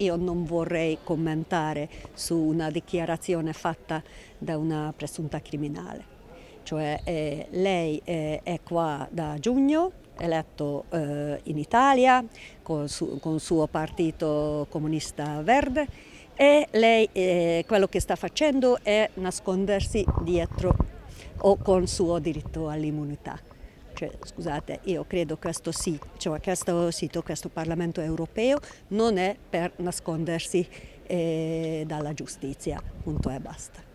Io non vorrei commentare su una dichiarazione fatta da una presunta criminale, cioè eh, lei eh, è qua da giugno, eletto eh, in Italia con, su, con il suo partito comunista verde e lei eh, quello che sta facendo è nascondersi dietro o con il suo diritto all'immunità. Cioè, scusate, io credo che questo, sito, cioè questo sito, questo Parlamento europeo non è per nascondersi eh, dalla giustizia, punto e basta.